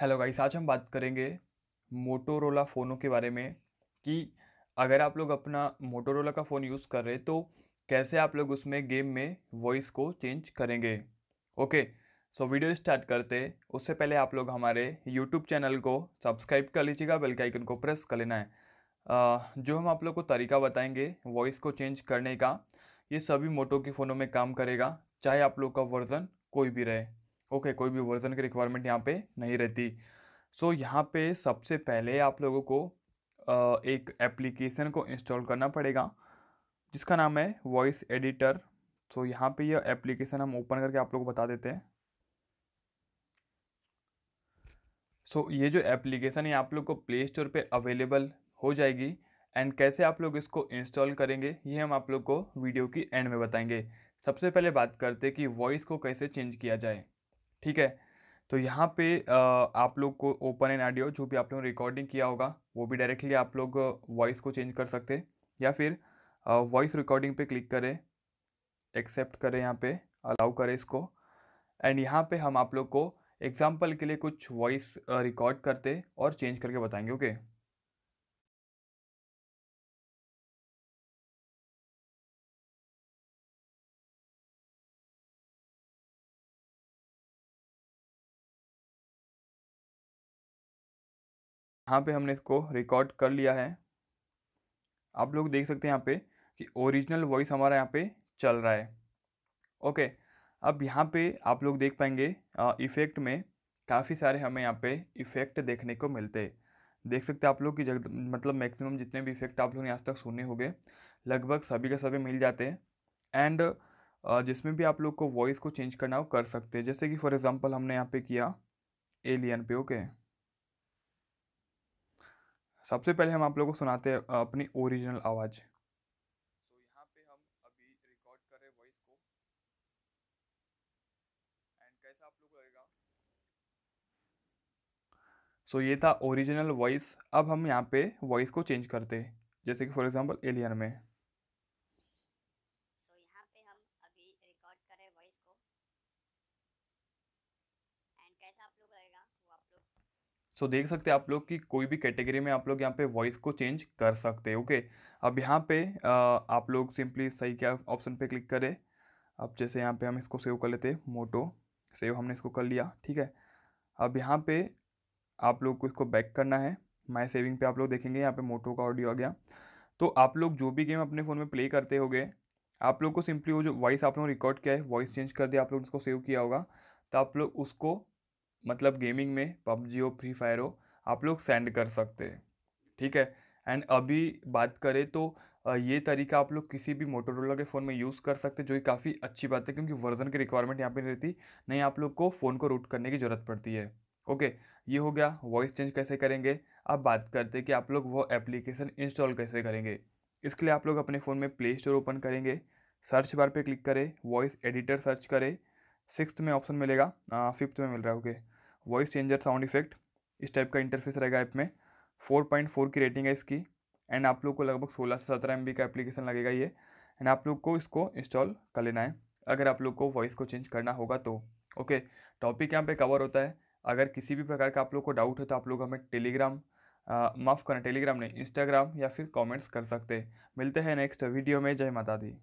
Hello guys आज हम बात करेंगे मोटोरोला फ़ोनों के बारे में कि अगर आप लोग अपना मोटोरोला का फ़ोन यूज़ कर रहे तो कैसे आप लोग उसमें गेम में वॉइस को चेंज करेंगे ओके सो वीडियो स्टार्ट करते उससे पहले आप लोग हमारे यूट्यूब चैनल को सब्सक्राइब कर लीजिएगा बेल के आइकन को प्रेस कर लेना है आ, जो हम आप लोग को तरीका बताएंगे वॉइस को चेंज करने का ये सभी मोटो के फ़ोनों में काम करेगा चाहे आप लोग का वर्ज़न कोई भी रहे ओके कोई भी वर्जन की रिक्वायरमेंट यहाँ पे नहीं रहती सो so, यहाँ पे सबसे पहले आप लोगों को एक एप्लीकेशन को इंस्टॉल करना पड़ेगा जिसका नाम है वॉइस एडिटर सो यहाँ पे यह एप्लीकेशन हम ओपन करके आप लोगों को बता देते हैं सो so, ये जो एप्लीकेशन है आप लोग को प्ले स्टोर पर अवेलेबल हो जाएगी एंड कैसे आप लोग इसको इंस्टॉल करेंगे ये हम आप लोग को वीडियो की एंड में बताएंगे सबसे पहले बात करते हैं कि वॉइस को कैसे चेंज किया जाए ठीक है तो यहाँ पे आप लोग को ओपन एंड ऑडियो जो भी आप लोगों ने रिकॉर्डिंग किया होगा वो भी डायरेक्टली आप लोग वॉइस को चेंज कर सकते हैं या फिर वॉइस रिकॉर्डिंग पे क्लिक करें एक्सेप्ट करें यहाँ पे अलाउ करें इसको एंड यहाँ पे हम आप लोग को एग्जाम्पल के लिए कुछ वॉइस रिकॉर्ड करते और चेंज करके बताएंगे ओके okay? यहाँ पे हमने इसको रिकॉर्ड कर लिया है आप लोग देख सकते हैं यहाँ पे कि ओरिजिनल वॉइस हमारा यहाँ पे चल रहा है ओके अब यहाँ पे आप लोग देख पाएंगे इफ़ेक्ट में काफ़ी सारे हमें यहाँ पे इफ़ेक्ट देखने को मिलते हैं देख सकते हैं आप लोग कि जग मतलब मैक्सिमम जितने भी इफ़ेक्ट आप लोगों ने आज तक सुने होंगे लगभग सभी के सभी मिल जाते हैं एंड जिसमें भी आप लोग को वॉइस को चेंज करना हो कर सकते हैं जैसे कि फॉर एग्ज़ाम्पल हमने यहाँ पे किया एलियन पे ओके okay? सबसे पहले हम आप लोगों को सुनाते हैं अपनी ओरिजिनल आवाज़ सो so, ये था ओरिजिनल वॉइस अब हम यहाँ पे वॉइस को चेंज करते हैं जैसे कि फॉर एग्जांपल एलियन में so, यहाँ पे हम अभी रिकॉर्ड वॉइस को एंड कैसा आप लोग रहेगा वो आप लोग सो so, देख सकते हैं आप लोग कि कोई भी कैटेगरी में आप लोग यहाँ पे वॉइस को चेंज कर सकते हैं ओके अब यहाँ पे आ, आप लोग सिंपली सही क्या ऑप्शन पे क्लिक करें अब जैसे यहाँ पे हम इसको सेव कर लेते हैं मोटो सेव हमने इसको कर लिया ठीक है अब यहाँ पे आप लोग को इसको बैक करना है माई सेविंग पे आप लोग देखेंगे यहाँ पे मोटो का ऑडियो आ गया तो आप लोग जो भी गेम अपने फ़ोन में प्ले करते हो आप लोग को सिंपली वो जो वॉइस आप लोगों ने रिकॉर्ड किया है वॉइस चेंज कर दिया आप लोग उसको सेव किया होगा तो आप लोग उसको मतलब गेमिंग में पबजी हो फ्री फायर हो आप लोग सेंड कर सकते हैं ठीक है एंड अभी बात करें तो ये तरीका आप लोग किसी भी मोटोरोला के फ़ोन में यूज़ कर सकते हैं जो कि काफ़ी अच्छी बात है क्योंकि वर्जन की रिक्वायरमेंट यहाँ पे नहीं रहती नहीं आप लोग को फ़ोन को रूट करने की ज़रूरत पड़ती है ओके ये हो गया वॉइस चेंज कैसे करेंगे अब बात करते हैं कि आप लोग वो एप्लीकेशन इंस्टॉल कैसे करेंगे इसके लिए आप लोग अपने फ़ोन में प्ले स्टोर ओपन करेंगे सर्च बार पर क्लिक करें वॉइस एडिटर सर्च करें सिक्स में ऑप्शन मिलेगा हाँ, फिफ्थ में मिल रहा है okay voice changer sound effect इस टाइप का इंटरफेस रहेगा ऐप में फोर पॉइंट फोर की रेटिंग है इसकी एंड आप लोग को लगभग सोलह से सत्रह एम का एप्लीकेशन लगेगा ये एंड आप लोग को इसको इंस्टॉल कर लेना है अगर आप लोग को वॉइस को चेंज करना होगा तो ओके टॉपिक यहाँ पे कवर होता है अगर किसी भी प्रकार का आप लोग को डाउट है तो आप लोग हमें टेलीग्राम माफ़ करना टेलीग्राम नहीं इंस्टाग्राम या फिर कमेंट्स कर सकते मिलते हैं नेक्स्ट वीडियो में जय माता दी